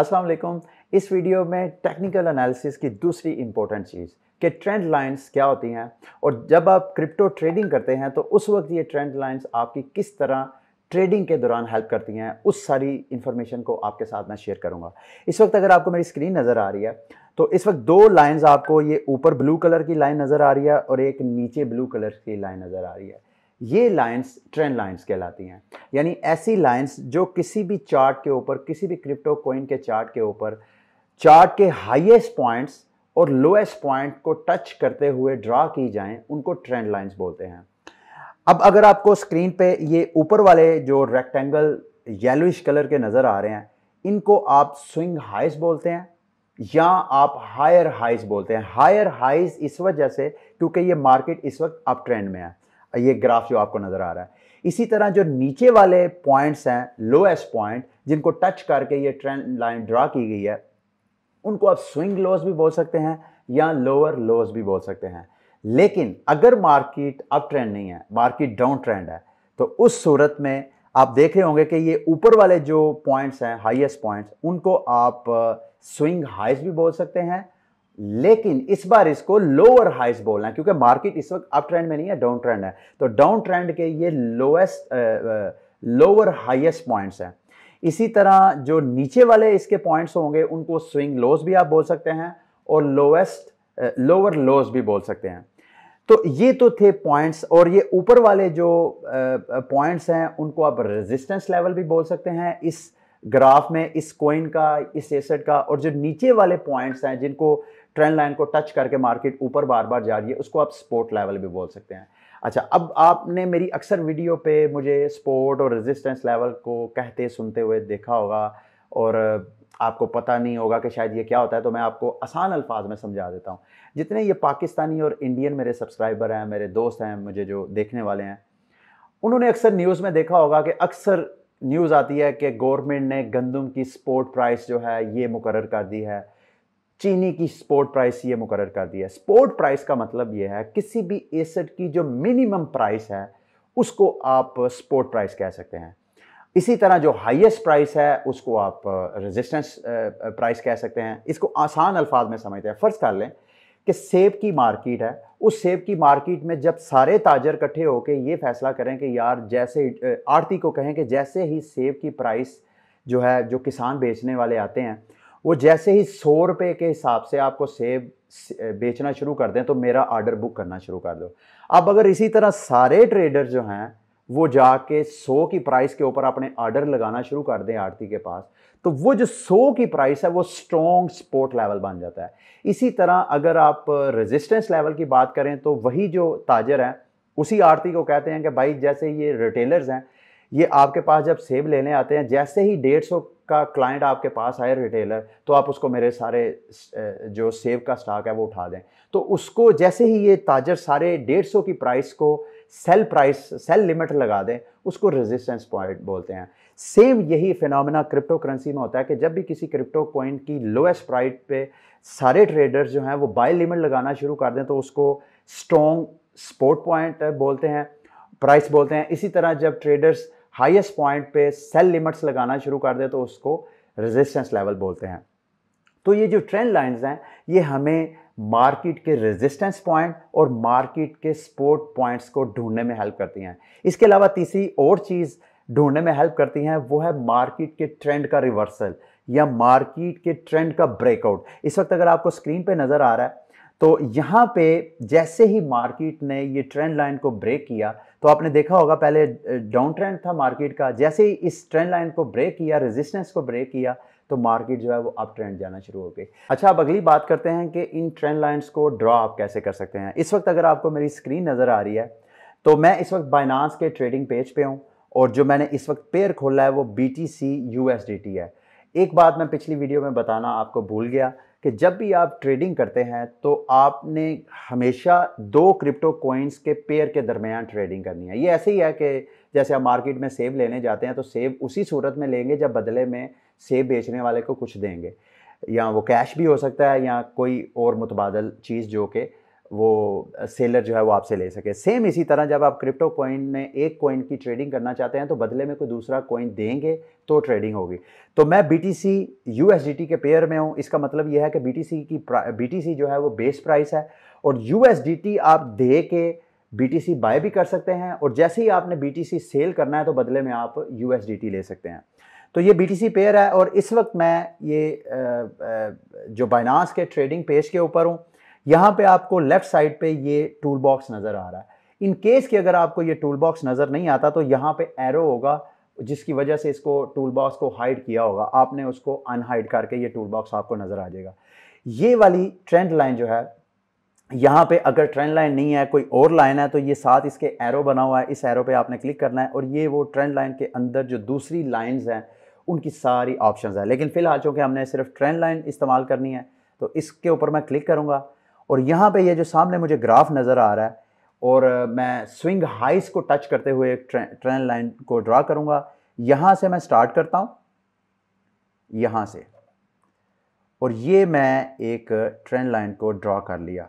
अस्सलाम वालेकुम इस वीडियो में टेक्निकल एनालिसिस की दूसरी इंपॉर्टेंट चीज़ कि ट्रेंड लाइंस क्या होती हैं और जब आप क्रिप्टो ट्रेडिंग करते हैं तो उस वक्त ये ट्रेंड लाइंस आपकी किस तरह ट्रेडिंग के दौरान हेल्प करती हैं उस सारी इंफॉर्मेशन को आपके साथ मैं शेयर करूंगा इस वक्त अगर आपको मेरी स्क्रीन नज़र आ रही है तो इस वक्त दो लाइन्स आपको ये ऊपर ब्लू कलर की लाइन नज़र आ रही है और एक नीचे ब्लू कलर की लाइन नज़र आ रही है ये लाइंस ट्रेंड लाइंस कहलाती हैं यानी ऐसी लाइंस जो किसी भी चार्ट के ऊपर किसी भी क्रिप्टो कोइन के चार्ट के ऊपर चार्ट के हाईएस्ट पॉइंट्स और लोएस्ट पॉइंट को टच करते हुए ड्रा की जाएं उनको ट्रेंड लाइंस बोलते हैं अब अगर आपको स्क्रीन पे ये ऊपर वाले जो रेक्टेंगल येलोइश कलर के नज़र आ रहे हैं इनको आप स्विंग हाइस बोलते हैं या आप हायर हाइस बोलते हैं हायर हाइस इस वजह से क्योंकि ये मार्केट इस वक्त अप ट्रेंड में है ये ग्राफ जो आपको नज़र आ रहा है इसी तरह जो नीचे वाले पॉइंट्स हैं लोएस्ट पॉइंट जिनको टच करके ये ट्रेंड लाइन ड्रा की गई है उनको आप स्विंग लोस भी बोल सकते हैं या लोअर लोस भी बोल सकते हैं लेकिन अगर मार्केट अप ट्रेंड नहीं है मार्केट डाउन ट्रेंड है तो उस सूरत में आप देख रहे होंगे कि ये ऊपर वाले जो पॉइंट्स हैं हाईएस्ट पॉइंट्स उनको आप स्विंग uh, हाइस भी बोल सकते हैं लेकिन इस बार इसको लोअर हाइस बोलना है क्योंकि मार्केट इस वक्त अप ट्रेंड में नहीं है डाउन ट्रेंड है तो डाउन ट्रेंड के ये लोएस्ट लोअर हाइएस्ट पॉइंट्स हैं इसी तरह जो नीचे वाले इसके पॉइंट्स होंगे उनको स्विंग लोस भी आप बोल सकते हैं और लोएस्ट लोअर लोस भी बोल सकते हैं तो ये तो थे पॉइंट्स और ये ऊपर वाले जो पॉइंट्स हैं उनको आप रेजिस्टेंस लेवल भी बोल सकते हैं इस ग्राफ में इस कोइन का इस एसेट का और जो नीचे वाले पॉइंट्स हैं जिनको ट्रेंड लाइन को टच करके मार्केट ऊपर बार बार जा रही है उसको आप स्पोर्ट लेवल भी बोल सकते हैं अच्छा अब आपने मेरी अक्सर वीडियो पे मुझे स्पोर्ट और रेजिस्टेंस लेवल को कहते सुनते हुए देखा होगा और आपको पता नहीं होगा कि शायद ये क्या होता है तो मैं आपको आसान अल्फाज में समझा देता हूँ जितने ये पाकिस्तानी और इंडियन मेरे सब्सक्राइबर हैं मेरे दोस्त हैं मुझे जो देखने वाले हैं उन्होंने अक्सर न्यूज़ में देखा होगा कि अक्सर न्यूज़ आती है कि गवर्नमेंट ने गंदम की स्पोर्ट प्राइस जो है ये मुकर कर दी है चीनी की स्पोर्ट प्राइस ये मुकर कर दी है स्पोर्ट प्राइस का मतलब ये है किसी भी एसेट की जो मिनिमम प्राइस है उसको आप स्पोर्ट प्राइस कह सकते हैं इसी तरह जो हाईएस्ट प्राइस है उसको आप रेजिस्टेंस प्राइस कह सकते हैं इसको आसान अल्फाज में समझते हैं फ़र्ज़ कर लें कि सेब की मार्केट है उस सेब की मार्केट में जब सारे ताजर इकट्ठे होकर ये फैसला करें कि यार जैसे आरती को कहें कि जैसे ही सेब की प्राइस जो है जो किसान बेचने वाले आते हैं वो जैसे ही सौ रुपये के हिसाब से आपको सेब बेचना शुरू कर दें तो मेरा ऑर्डर बुक करना शुरू कर दो अब अगर इसी तरह सारे ट्रेडर जो हैं वो जाके सौ की प्राइस के ऊपर अपने आर्डर लगाना शुरू कर दें आरती के पास तो वो जो सौ की प्राइस है वो स्ट्रॉन्ग सपोर्ट लेवल बन जाता है इसी तरह अगर आप रेजिस्टेंस लेवल की बात करें तो वही जो ताजर हैं उसी आरती को कहते हैं कि भाई जैसे ये रिटेलर्स हैं ये आपके पास जब सेब लेने आते हैं जैसे ही डेढ़ सौ का क्लाइंट आपके पास आए रिटेलर तो आप उसको मेरे सारे जो सेब का स्टॉक है वो उठा दें तो उसको जैसे ही ये ताजर सारे डेढ़ सौ की प्राइस को सेल प्राइस सेल लिमिट लगा दें उसको रेजिस्टेंस पॉइंट बोलते हैं सेम यही फिनोमेना क्रिप्टो करेंसी में होता है कि जब भी किसी क्रिप्टो पॉइंट की लोएस्ट प्राइस पे सारे ट्रेडर्स जो हैं वो बाय लिमिट लगाना शुरू कर दें तो उसको स्ट्रॉन्ग स्पोर्ट पॉइंट बोलते हैं प्राइस बोलते हैं इसी तरह जब ट्रेडर्स हाईएस्ट पॉइंट पे सेल लिमिट्स लगाना शुरू कर दे तो उसको रेजिस्टेंस लेवल बोलते हैं तो ये जो ट्रेंड लाइंस हैं ये हमें मार्केट के रेजिस्टेंस पॉइंट और मार्केट के सपोर्ट पॉइंट्स को ढूंढने में हेल्प करती हैं इसके अलावा तीसरी और चीज़ ढूंढने में हेल्प करती हैं वो है मार्केट के ट्रेंड का रिवर्सल या मार्केट के ट्रेंड का ब्रेकआउट इस वक्त अगर आपको स्क्रीन पे नज़र आ रहा है तो यहाँ पे जैसे ही मार्केट ने ये ट्रेंड लाइन को ब्रेक किया तो आपने देखा होगा पहले डाउन ट्रेंड था मार्केट का जैसे ही इस ट्रेंड लाइन को ब्रेक किया रेजिस्टेंस को ब्रेक किया तो मार्केट जो है वो अप ट्रेंड जाना शुरू हो गई अच्छा अब अगली बात करते हैं कि इन ट्रेंड लाइन्स को ड्रॉ आप कैसे कर सकते हैं इस वक्त अगर आपको मेरी स्क्रीन नज़र आ रही है तो मैं इस वक्त बाइनास के ट्रेडिंग पेज पे हूँ और जो मैंने इस वक्त पेयर खोला है वो बी टी है एक बात मैं पिछली वीडियो में बताना आपको भूल गया कि जब भी आप ट्रेडिंग करते हैं तो आपने हमेशा दो क्रिप्टो कोइंस के पेयर के दरमियान ट्रेडिंग करनी है ये ऐसे ही है कि जैसे आप मार्केट में सेब लेने जाते हैं तो सेब उसी सूरत में लेंगे जब बदले में सेब बेचने वाले को कुछ देंगे या वो कैश भी हो सकता है या कोई और मुतबादल चीज़ जो कि वो सेलर जो है वो आपसे ले सके सेम इसी तरह जब आप क्रिप्टो कॉइन में एक कॉइन की ट्रेडिंग करना चाहते हैं तो बदले में कोई दूसरा कॉइन देंगे तो ट्रेडिंग होगी तो मैं B T C U S D T के पेयर में हूँ इसका मतलब यह है कि बी टी सी की बी टी सी जो है वो बेस प्राइस है और यू एस डी टी आप दे के बी टी सी बाय भी कर सकते हैं और जैसे ही आपने बी टी सी सेल करना है तो बदले में आप यू एस डी टी ले सकते हैं तो ये बी टी सी पेयर है और इस वक्त मैं ये जो बाइनास के ट्रेडिंग पेज के ऊपर हूँ यहाँ पे आपको लेफ़्ट साइड पे ये टूल बॉक्स नज़र आ रहा है इन केस कि अगर आपको ये टूल बॉक्स नज़र नहीं आता तो यहाँ पे एरो होगा जिसकी वजह से इसको टूल बॉक्स को हाइड किया होगा आपने उसको अनहाइड करके ये टूल बॉक्स आपको नज़र आ जाएगा ये वाली ट्रेंड लाइन जो है यहाँ पे अगर ट्रेंड लाइन नहीं है कोई और लाइन है तो ये साथ इसके एरो बना हुआ है इस एरो पे आपने क्लिक करना है और ये वो ट्रेंड लाइन के अंदर जो दूसरी लाइंस हैं उनकी सारी ऑप्शंस है लेकिन फ़िलहाल चूँकि हमने सिर्फ ट्रेंड लाइन इस्तेमाल करनी है तो इसके ऊपर मैं क्लिक करूँगा और यहाँ पे ये जो सामने मुझे ग्राफ नज़र आ रहा है और मैं स्विंग हाइस को टच करते हुए एक ट्रेंड लाइन को ड्रा करूँगा यहाँ से मैं स्टार्ट करता हूँ यहाँ से और ये मैं एक ट्रेंड लाइन को ड्रा कर लिया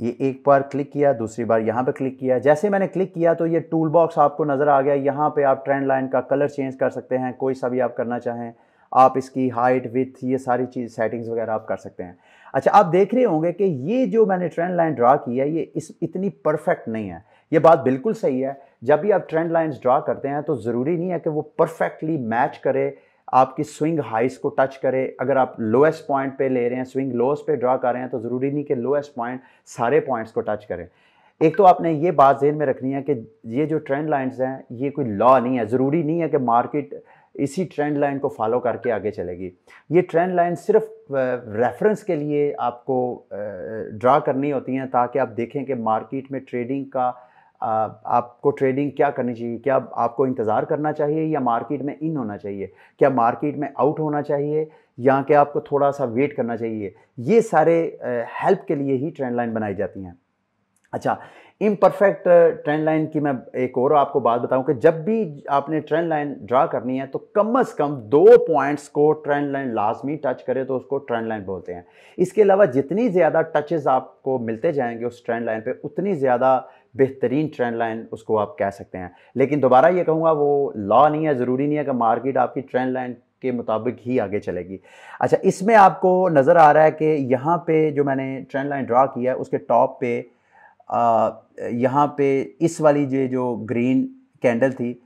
ये एक बार क्लिक किया दूसरी बार यहां पे क्लिक किया जैसे मैंने क्लिक किया तो ये टूल बॉक्स आपको नज़र आ गया यहां पे आप ट्रेंड लाइन का कलर चेंज कर सकते हैं कोई सा भी आप करना चाहें आप इसकी हाइट विथ ये सारी चीज़ सेटिंग्स वगैरह आप कर सकते हैं अच्छा आप देख रहे होंगे कि ये जो मैंने ट्रेंड लाइन ड्रा की है ये इस इतनी परफेक्ट नहीं है ये बात बिल्कुल सही है जब भी आप ट्रेंड लाइन्स ड्रा करते हैं तो ज़रूरी नहीं है कि वो परफेक्टली मैच करे आपकी स्विंग हाइस को टच करे अगर आप लोएस्ट पॉइंट पे ले रहे हैं स्विंग लोएस्ट पे ड्रा कर रहे हैं तो ज़रूरी नहीं कि लोएस्ट पॉइंट सारे पॉइंट्स को टच करें एक तो आपने ये बात जहन में रखनी है कि ये जो ट्रेंड लाइन्स हैं ये कोई लॉ नहीं है ज़रूरी नहीं है कि मार्केट इसी ट्रेंड लाइन को फॉलो करके आगे चलेगी ये ट्रेंड लाइन सिर्फ रेफरेंस के लिए आपको ड्रा करनी होती हैं ताकि आप देखें कि मार्केट में ट्रेडिंग का आपको ट्रेडिंग क्या करनी चाहिए क्या आपको इंतज़ार करना चाहिए या मार्केट में इन होना चाहिए क्या मार्केट में आउट होना चाहिए या क्या आपको थोड़ा सा वेट करना चाहिए ये सारे हेल्प के लिए ही ट्रेंड लाइन बनाई जाती हैं अच्छा इम परफेक्ट ट्रेंड लाइन की मैं एक और आपको बात बताऊं कि जब भी आपने ट्रेंड लाइन ड्रा करनी है तो कम अज़ कम दो पॉइंट्स को ट्रेंड लाइन लाजमी टच करे तो उसको ट्रेंड लाइन बोलते हैं इसके अलावा जितनी ज़्यादा टचेस आपको मिलते जाएंगे उस ट्रेंड लाइन पे उतनी ज़्यादा बेहतरीन ट्रेंड लाइन उसको आप कह सकते हैं लेकिन दोबारा ये कहूँगा वो लॉ नहीं है ज़रूरी नहीं है कि मार्केट आपकी ट्रेंड लाइन के मुताबिक ही आगे चलेगी अच्छा इसमें आपको नज़र आ रहा है कि यहाँ पे जो मैंने ट्रेंड लाइन ड्रा किया है उसके टॉप पे यहाँ पे इस वाली जो जो ग्रीन कैंडल थी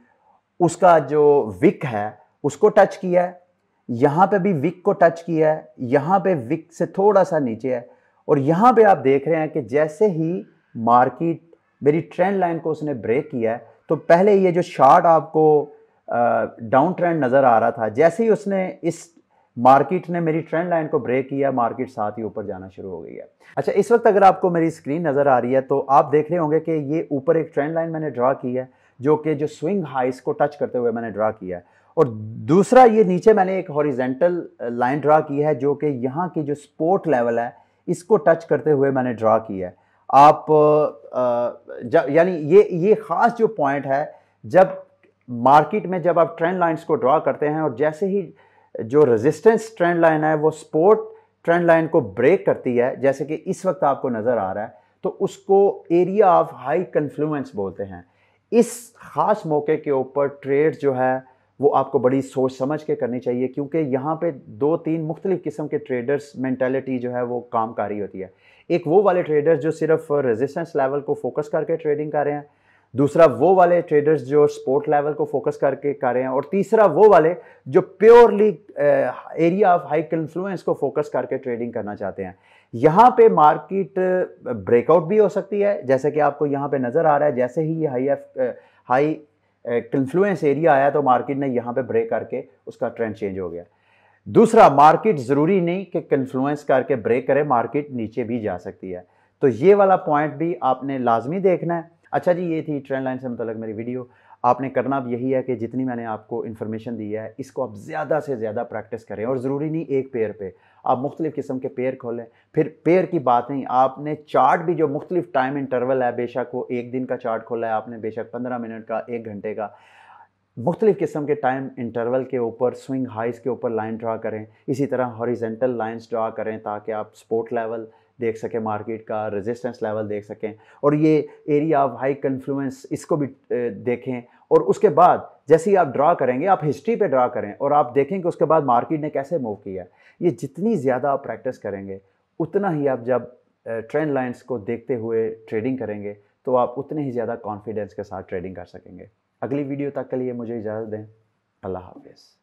उसका जो विक है उसको टच किया है यहाँ पे भी विक को टच किया है यहाँ पे विक से थोड़ा सा नीचे है और यहाँ पे आप देख रहे हैं कि जैसे ही मार्केट मेरी ट्रेंड लाइन को उसने ब्रेक किया है तो पहले ये जो शार्ट आपको डाउन ट्रेंड नज़र आ रहा था जैसे ही उसने इस मार्केट ने मेरी ट्रेंड लाइन को ब्रेक किया मार्केट साथ ही ऊपर जाना शुरू हो गई है अच्छा इस वक्त अगर आपको मेरी स्क्रीन नज़र आ रही है तो आप देख रहे होंगे कि ये ऊपर एक ट्रेंड लाइन मैंने ड्रा की है जो कि जो स्विंग हाइस को टच करते हुए मैंने ड्रा किया है और दूसरा ये नीचे मैंने एक हॉरिजेंटल लाइन ड्रा की है जो कि यहाँ की जो स्पोर्ट लेवल है इसको टच करते हुए मैंने ड्रा किया है आप यानी ये ये ख़ास जो पॉइंट है जब मार्केट में जब आप ट्रेंड लाइंस को ड्रा करते हैं और जैसे ही जो रेजिस्टेंस ट्रेंड लाइन है वो सपोर्ट ट्रेंड लाइन को ब्रेक करती है जैसे कि इस वक्त आपको नज़र आ रहा है तो उसको एरिया ऑफ हाई कन्फ्लुएंस बोलते हैं इस ख़ास मौके के ऊपर ट्रेड जो है वो आपको बड़ी सोच समझ के करनी चाहिए क्योंकि यहाँ पे दो तीन मुख्तलिफ़ किस्म के ट्रेडर्स मैंटेलिटी जो है वो कामकारी होती है एक वो वाले ट्रेडर्स जो सिर्फ रेजिस्टेंस लेवल को फोकस करके ट्रेडिंग कर रहे हैं दूसरा वो वाले ट्रेडर्स जो स्पोर्ट लेवल को फोकस करके कर रहे हैं और तीसरा वो वाले जो purely area of high influence को फोकस करके ट्रेडिंग करना चाहते हैं यहाँ पे मार्केट ब्रेकआउट eh, भी हो सकती है जैसे कि आपको यहाँ पे नज़र आ रहा है जैसे ही ये high F high influence area आया तो मार्केट ने यहाँ पे ब्रेक करके उसका ट्रेंड चेंज हो गया दूसरा मार्केट ज़रूरी नहीं कि कन्फ्लुएंस करके ब्रेक करे मार्केट नीचे भी जा सकती है तो ये वाला पॉइंट भी आपने लाजमी देखना है अच्छा जी ये थी ट्रेंड लाइन से मतलब मेरी वीडियो आपने करना अब यही है कि जितनी मैंने आपको इन्फॉर्मेशन दी है इसको आप ज़्यादा से ज़्यादा प्रैक्टिस करें और ज़रूरी नहीं एक पेयर पे आप मुख्तलि किस्म के पेयर खोलें फिर पेयर की बात नहीं आपने चार्ट भी जो मुख्तलिफ टाइम इंटरवल है बेशक वो एक दिन का चार्ट खोला है आपने बेशक पंद्रह मिनट का एक घंटे का मुख्तलिफ़ किस्म के टाइम इंटरवल के ऊपर स्विंग हाइज़ के ऊपर लाइन ड्रा करें इसी तरह हॉरीजेंटल लाइन्स ड्रा करें ताकि आप स्पोर्ट लेवल देख सकें मार्केट का रेजिस्टेंस लेवल देख सकें और ये एरिया ऑफ हाई कन्फ्लुएंस इसको भी देखें और उसके बाद जैसे ही आप ड्रा करेंगे आप हिस्ट्री पे ड्रा करें और आप देखें कि उसके बाद मार्केट ने कैसे मूव किया ये जितनी ज़्यादा आप प्रैक्टिस करेंगे उतना ही आप जब ट्रेंड लाइन्स को देखते हुए ट्रेडिंग करेंगे तो आप उतने ही ज़्यादा कॉन्फिडेंस के साथ ट्रेडिंग कर सकेंगे अगली वीडियो तक के लिए मुझे इजाज़त दें अल्लाह हाफिज़